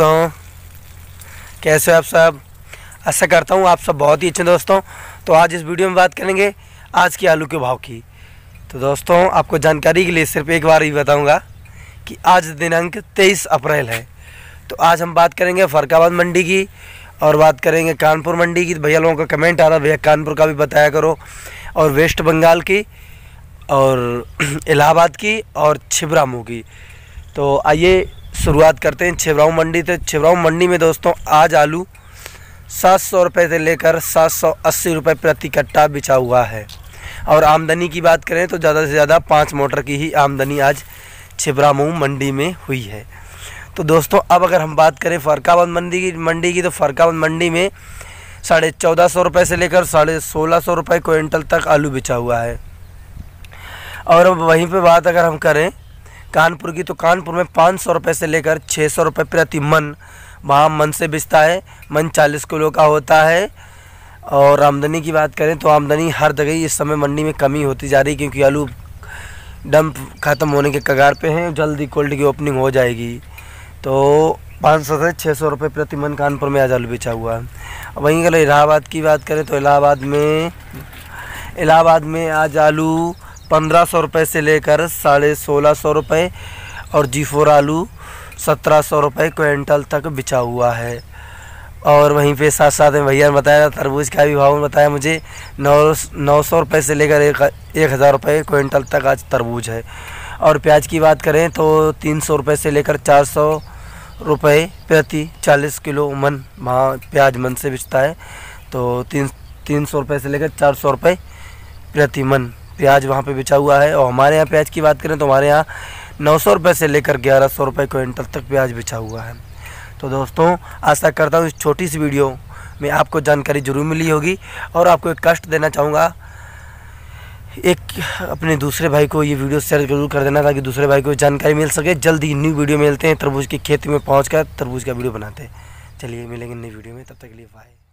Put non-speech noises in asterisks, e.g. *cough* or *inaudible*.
दोस्तों कैसे हो आप सब ऐसा करता हूँ आप सब बहुत ही अच्छे दोस्तों तो आज इस वीडियो में बात करेंगे आज के आलू के भाव की तो दोस्तों आपको जानकारी के लिए सिर्फ एक बार ही बताऊँगा कि आज दिनांक 23 अप्रैल है तो आज हम बात करेंगे फरकाबाद मंडी की और बात करेंगे कानपुर मंडी की तो भैया लोगों का कमेंट आ रहा भैया कानपुर का भी बताया करो और वेस्ट बंगाल की और *clears throat* इलाहाबाद की और छिबरामू की तो आइए शुरुआत करते हैं छिवराऊ मंडी से छिवराऊ मंडी में दोस्तों आज आलू सात सौ रुपये से लेकर सात सौ अस्सी रुपये प्रति कट्टा बिछा हुआ है और आमदनी की बात करें तो ज़्यादा से ज़्यादा पाँच मोटर की ही आमदनी आज छिबरामऊ मंडी में हुई है तो दोस्तों अब अगर हम बात करें फरकाबाद मंडी की मंडी की तो फरकाबाद मंडी में साढ़े चौदह सौ रुपये से लेकर साढ़े सोलह सौ रुपये क्विंटल तक आलू बिछा हुआ है और वहीं पे बात अगर हम करें कानपुर की तो कानपुर में पाँच सौ रुपये से लेकर छः सौ रुपये प्रति मन वहाँ मन से बिचता है मन चालीस किलो का होता है और आमदनी की बात करें तो आमदनी हर जगह इस समय मंडी में कमी होती जा रही है क्योंकि आलू डंप ख़त्म होने के कगार पे हैं जल्दी कोल्ड की ओपनिंग हो जाएगी तो पाँच सौ से छः सौ रुपये प्रति मन कानपुर में आज आलू बेचा हुआ है वहीं अगर इलाहाबाद की बात करें तो इलाहाबाद में इलाहाबाद में आज आलू पंद्रह सौ रुपये से लेकर साढ़े सोलह सौ रुपये और जीफोर आलू सत्रह सौ रुपये क्विंटल तक बिछा हुआ है और वहीं पे साथ साथ में भैया ने बताया था तरबूज का भी भाव बताया मुझे नौ नौ सौ रुपये से लेकर एक एक हज़ार रुपये क्विंटल तक आज तरबूज है और प्याज की बात करें तो तीन सौ रुपये से लेकर चार सौ रुपये प्रति चालीस किलो मन वहाँ प्याज मन से बिचता है तो तीन तीन सौ रुपये से लेकर चार सौ रुपये प्रति मन प्याज वहाँ पे बेचा हुआ है और हमारे यहाँ प्याज की बात करें तो हमारे यहाँ नौ सौ रुपये से लेकर ग्यारह सौ रुपये क्विंटल तक प्याज बेचा हुआ है तो दोस्तों आशा करता हूँ इस छोटी सी वीडियो में आपको जानकारी जरूर मिली होगी और आपको एक कष्ट देना चाहूँगा एक अपने दूसरे भाई को ये वीडियो शेयर जरूर कर देना ताकि दूसरे भाई को जानकारी मिल सके जल्द ही न्यू वीडियो मिलते हैं तरबूज की खेती में पहुँच तरबूज का वीडियो बनाते हैं चलिए मिलेंगे नई वीडियो में तब तक के लिए बाय